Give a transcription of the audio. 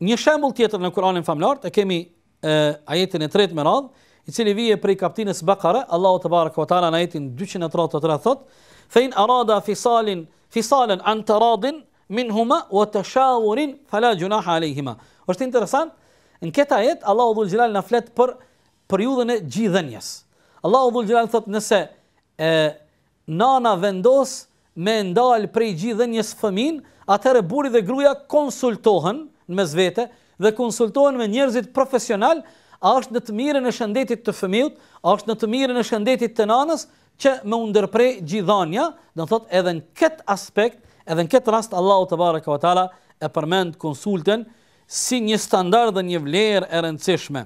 Një shembull tjetër në Kur'anin famullor, e kemi ajetin e tretë me radh, i cili vije prej kapitullit Bakara, Allahu te baraka tuala në ajetin 233 thot: "Fe in arada fisalin fisalan an taradin minhuma wa tashawurin fala junah alayhima." Është interesant, në këtë ajet Allahu dhul jilal na flet për periudhën e gjithënjes. Allahu dhul jilal thot nëse e nana vendos me ndal prej gjithënjes fëmin, atëherë burri dhe gruaja konsultohen në mes vete dhe konsultohen me njerëzit profesional, a është në të mirën e shëndetit të fëmijut, a është në të mirën e shëndetit të nanës që më ndërprej gjithanja, do thot edhe në kët aspekt, edhe në kët rast Allahu te baraka tuala e përmend konsultën si një standard dhe një vlerë e rëndësishme.